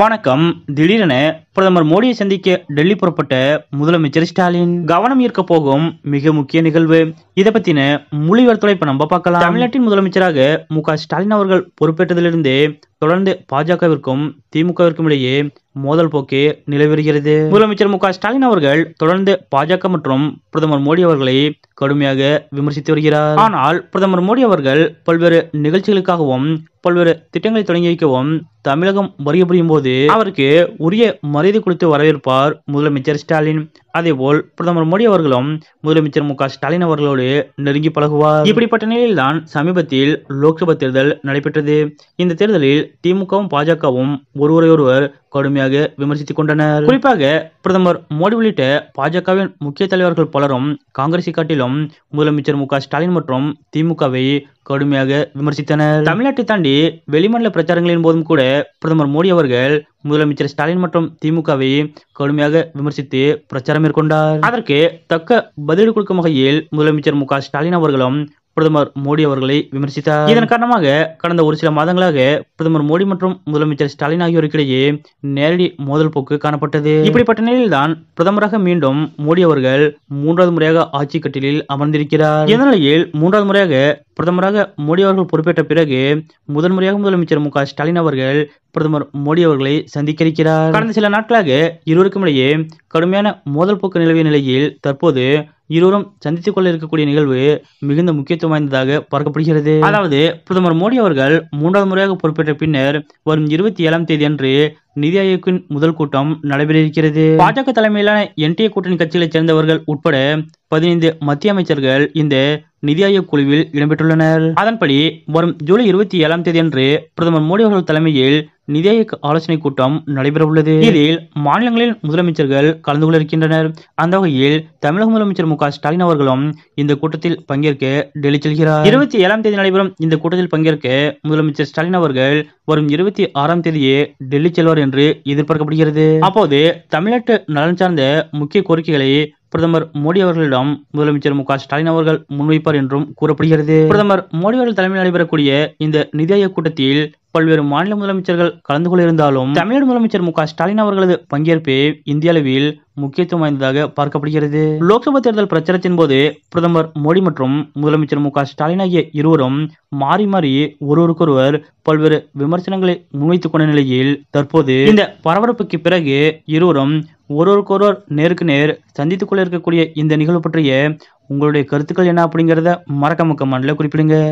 வணக்கம் திடீரென பிரதமர் மோடியை சந்திக்க டெல்லி புறப்பட்ட முதலமைச்சர் ஸ்டாலின் கவனம் ஈர்க்க போகும் மிக முக்கிய நிகழ்வு இதை பத்தின மொழிவர்த்தலை இப்ப நம்ம பார்க்கலாம் தமிழ்நாட்டின் முதலமைச்சராக மு ஸ்டாலின் அவர்கள் பொறுப்பேற்றதிலிருந்து தொடர்ந்து பாஜகவிற்கும் திமுகவிற்கும் இடையே மோதல் போக்கு நிலவி முதலமைச்சர் மு ஸ்டாலின் அவர்கள் தொடர்ந்து பாஜக மற்றும் பிரதமர் மோடி அவர்களை கடுமையாக விமர்சித்து வருகிறார் ஆனால் பிரதமர் மோடி அவர்கள் பல்வேறு நிகழ்ச்சிகளுக்காகவும் பல்வேறு திட்டங்களை தொடங்கி வைக்கவும் தமிழகம் வருகை புரியும் போது அவருக்கு உரிய மரியாதை பதவி குறித்து வரவேற்பார் முதலமைச்சர் ஸ்டாலின் அதேபோல் பிரதமர் மோடி அவர்களும் முதலமைச்சர் மு க ஸ்டாலின் அவர்களோடு நெருங்கி பழகுவார் இப்படிப்பட்ட நிலையில்தான் சமீபத்தில் லோக்சபா தேர்தல் நடைபெற்றது இந்த தேர்தலில் திமுகவும் பாஜகவும் ஒருவரையொருவர் கடுமையாக விமர்சித்துக் கொண்டனர் குறிப்பாக பிரதமர் மோடி உள்ளிட்ட பாஜகவின் முக்கிய தலைவர்கள் பலரும் காங்கிரசை காட்டிலும் முதலமைச்சர் மு க ஸ்டாலின் மற்றும் திமுகவை கடுமையாக விமர்சித்தனர் தமிழ்நாட்டை தாண்டி வெளிமாநில பிரச்சாரங்களின் போதும் கூட பிரதமர் மோடி அவர்கள் முதலமைச்சர் ஸ்டாலின் மற்றும் திமுகவை கடுமையாக விமர்சித்து பிரச்சாரம் மேற்கொண்டார் அதற்கு தக்க பதில் கொடுக்கும் வகையில் முதலமைச்சர் மு ஸ்டாலின் அவர்களும் பிரதமர் மோடி அவர்களை விமர்சித்தார் இதன் காரணமாக கடந்த ஒரு சில மாதங்களாக பிரதமர் மோடி மற்றும் முதலமைச்சர் ஸ்டாலின் ஆகியோருக்கிடையே நேரடி மோதல் போக்கு காணப்பட்டது இப்படிப்பட்ட நிலையில்தான் பிரதமராக மீண்டும் மோடி அவர்கள் மூன்றாவது முறையாக ஆட்சி கட்டிலில் அமர்ந்திருக்கிறார் இந்த நிலையில் மூன்றாவது முறையாக பிரதமராக மோடி அவர்கள் பொறுப்பேற்ற பிறகு முதன்முறையாக முதலமைச்சர் மு ஸ்டாலின் அவர்கள் பிரதமர் மோடி அவர்களை சந்திக்க இருக்கிறார் கடந்த சில நாட்களாக இருவருக்கும் இடையே கடுமையான மோதல் போக்கு நிலவிய நிலையில் தற்போது இருவரும் சந்தித்துக் கொள்ள இருக்கக்கூடிய நிகழ்வு மிகுந்த முக்கியத்துவம் வாய்ந்ததாக பார்க்கப்படுகிறது அதாவது பிரதமர் மோடி அவர்கள் மூன்றாவது முறையாக பொறுப்பேற்ற பின்னர் வரும் இருபத்தி ஏழாம் தேதி அன்று நிதி ஆயோக்கின் முதல் கூட்டம் நடைபெற இருக்கிறது பாஜக தலைமையிலான என்டிஏ கூட்டணி கட்சிகளைச் சேர்ந்தவர்கள் உட்பட பதினைந்து மத்திய அமைச்சர்கள் இந்த நிதி ஆயோக் குழுவில் இடம்பெற்றுள்ளனர் அதன்படி வரும் ஜூலை இருபத்தி ஏழாம் தேதி அன்று பிரதமர் மோடி அவர்கள் தலைமையில் நிதி ஆயோக் ஆலோசனை கூட்டம் நடைபெறவுள்ளது இதில் மாநிலங்களின் முதலமைச்சர்கள் கலந்து கொள்ள இருக்கின்றனர் அந்த வகையில் தமிழக முதலமைச்சர் மு ஸ்டாலின் அவர்களும் இந்த கூட்டத்தில் பங்கேற்க டெல்லி செல்கிறார் இருபத்தி ஏழாம் தேதி நடைபெறும் இந்த கூட்டத்தில் பங்கேற்க முதலமைச்சர் ஸ்டாலின் அவர்கள் வரும் இருபத்தி ஆறாம் தேதியே டெல்லி செல்வார் என்று எதிர்பார்க்கப்படுகிறது அப்போது தமிழ்நாட்டு நலன் சார்ந்த முக்கிய கோரிக்கைகளை பிரதமர் மோடி அவர்களிடம் முதலமைச்சர் மு ஸ்டாலின் அவர்கள் முன்வைப்பார் என்றும் கூறப்படுகிறது பிரதமர் மோடி அவர்கள் தலைமையில் நடைபெறக்கூடிய இந்த நிதி ஆயோக் கூட்டத்தில் பல்வேறு மாநில முதலமைச்சர்கள் கலந்து கொள்ள இருந்தாலும் தமிழ்நாடு முதலமைச்சர் மு ஸ்டாலின் அவர்களது பங்கேற்பே இந்திய அளவில் முக்கியத்துவம் வாய்ந்ததாக பார்க்கப்படுகிறது லோக்சபா தேர்தல் பிரச்சாரத்தின் போது பிரதமர் மோடி மற்றும் முதலமைச்சர் மு ஸ்டாலின் ஆகிய இருவரும் மாறி மாறி ஒருவருக்கொருவர் பல்வேறு விமர்சனங்களை முன்வைத்துக் கொண்ட நிலையில் தற்போது இந்த பரபரப்புக்கு பிறகு இருவரும் ஒருவருக்கொருவர் நேருக்கு நேர் சந்தித்து கொள்ள இருக்கக்கூடிய இந்த நிகழ்வு பற்றிய உங்களுடைய கருத்துக்கள் என்ன அப்படிங்கிறத மறக்காம மண்ணில் குறிப்பிடுங்க